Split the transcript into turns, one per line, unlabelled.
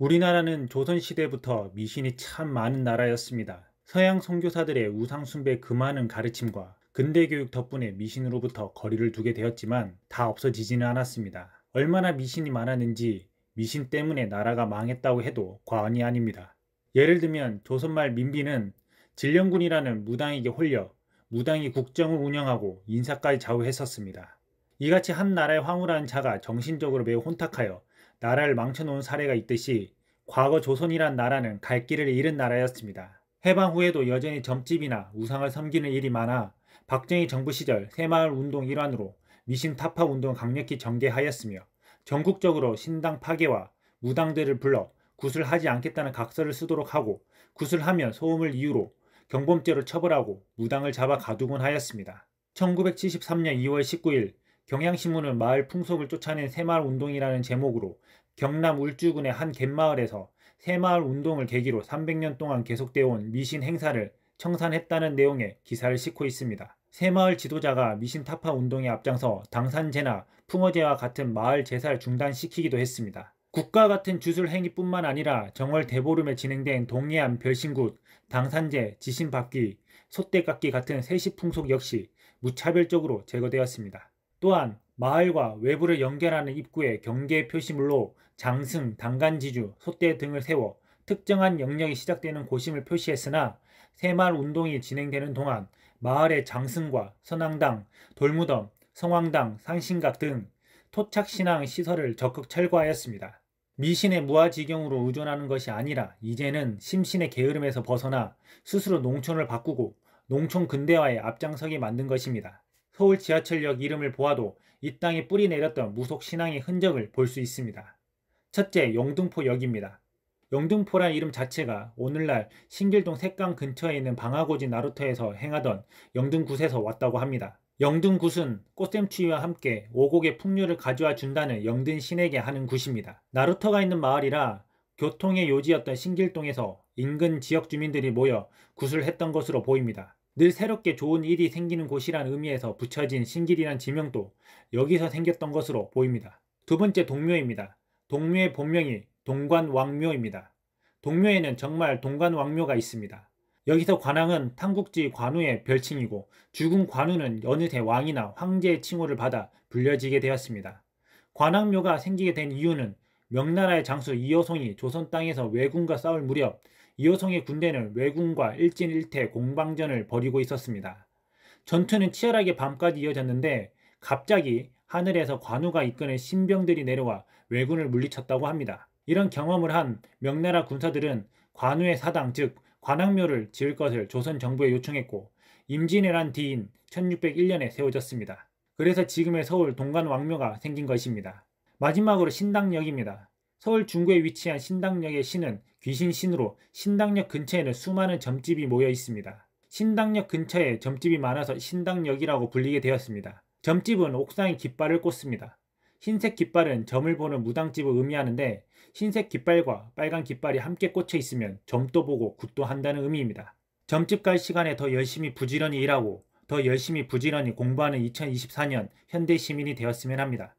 우리나라는 조선시대부터 미신이 참 많은 나라였습니다. 서양 성교사들의 우상숭배 그 많은 가르침과 근대 교육 덕분에 미신으로부터 거리를 두게 되었지만 다 없어지지는 않았습니다. 얼마나 미신이 많았는지 미신 때문에 나라가 망했다고 해도 과언이 아닙니다. 예를 들면 조선말 민비는 진령군이라는 무당에게 홀려 무당이 국정을 운영하고 인사까지 좌우했었습니다. 이같이 한 나라의 황후라는 자가 정신적으로 매우 혼탁하여 나라를 망쳐놓은 사례가 있듯이 과거 조선이란 나라는 갈 길을 잃은 나라였습니다. 해방 후에도 여전히 점집이나 우상을 섬기는 일이 많아 박정희 정부 시절 새마을 운동 일환으로 미신 타파 운동 을 강력히 전개하였으며 전국적으로 신당 파괴와 무당들을 불러 구슬하지 않겠다는 각서를 쓰도록 하고 구슬하면 소음을 이유로 경범죄로 처벌하고 무당을 잡아 가두곤 하였습니다. 1973년 2월 19일 경향신문은 마을 풍속을 쫓아낸 새마을 운동이라는 제목으로 경남 울주군의 한 갯마을에서 새마을 운동을 계기로 300년 동안 계속되어 온 미신 행사를 청산했다는 내용의 기사를 싣고 있습니다. 새마을 지도자가 미신 타파 운동에 앞장서 당산제나 풍어제와 같은 마을 제사를 중단시키기도 했습니다. 국가 같은 주술 행위뿐만 아니라 정월 대보름에 진행된 동해안 별신굿, 당산제, 지신밥기, 소떼깎기 같은 세시 풍속 역시 무차별적으로 제거되었습니다. 또한 마을과 외부를 연결하는 입구에 경계 표시물로 장승, 당간지주, 소대 등을 세워 특정한 영역이 시작되는 고심을 표시했으나 새마을 운동이 진행되는 동안 마을의 장승과 선왕당, 돌무덤, 성왕당, 상신각 등 토착신앙 시설을 적극 철거하였습니다. 미신의 무아지경으로 의존하는 것이 아니라 이제는 심신의 게으름에서 벗어나 스스로 농촌을 바꾸고 농촌 근대화의 앞장서게 만든 것입니다. 서울 지하철역 이름을 보아도 이 땅에 뿌리 내렸던 무속 신앙의 흔적을 볼 수 있습니다. 첫째, 영등포역입니다. 영등포란 이름 자체가 오늘날 신길동 색강 근처에 있는 방화고지 나루터에서 행하던 영등굿에서 왔다고 합니다. 영등굿은 꽃샘추위와 함께 오곡의 풍류를 가져와 준다는 영등 신에게 하는 굿입니다. 나루터가 있는 마을이라 교통의 요지였던 신길동에서 인근 지역 주민들이 모여 굿을 했던 것으로 보입니다. 늘 새롭게 좋은 일이 생기는 곳이란 의미에서 붙여진 신길이란 지명도 여기서 생겼던 것으로 보입니다. 두 번째 동묘입니다. 동묘의 본명이 동관왕묘입니다. 동묘에는 정말 동관왕묘가 있습니다. 여기서 관왕은 탕국지 관우의 별칭이고 죽은 관우는 어느새 왕이나 황제의 칭호를 받아 불려지게 되었습니다. 관왕묘가 생기게 된 이유는 명나라의 장수 이효송이 조선 땅에서 왜군과 싸울 무렵 이효송의 군대는 왜군과 일진일퇴 공방전을 벌이고 있었습니다. 전투는 치열하게 밤까지 이어졌는데 갑자기 하늘에서 관우가 이끄는 신병들이 내려와 왜군을 물리쳤다고 합니다. 이런 경험을 한 명나라 군사들은 관우의 사당 즉 관악묘를 지을 것을 조선 정부에 요청했고 임진왜란 뒤인 1601년에 세워졌습니다. 그래서 지금의 서울 동관왕묘가 생긴 것입니다. 마지막으로 신당역입니다. 서울 중구에 위치한 신당역의 신은 귀신신으로 신당역 근처에는 수많은 점집이 모여 있습니다. 신당역 근처에 점집이 많아서 신당역이라고 불리게 되었습니다. 점집은 옥상에 깃발을 꽂습니다. 흰색 깃발은 점을 보는 무당집을 의미하는데 흰색 깃발과 빨간 깃발이 함께 꽂혀 있으면 점도 보고 굿도 한다는 의미입니다. 점집 갈 시간에 더 열심히 부지런히 일하고 더 열심히 부지런히 공부하는 2024년 현대 시민이 되었으면 합니다.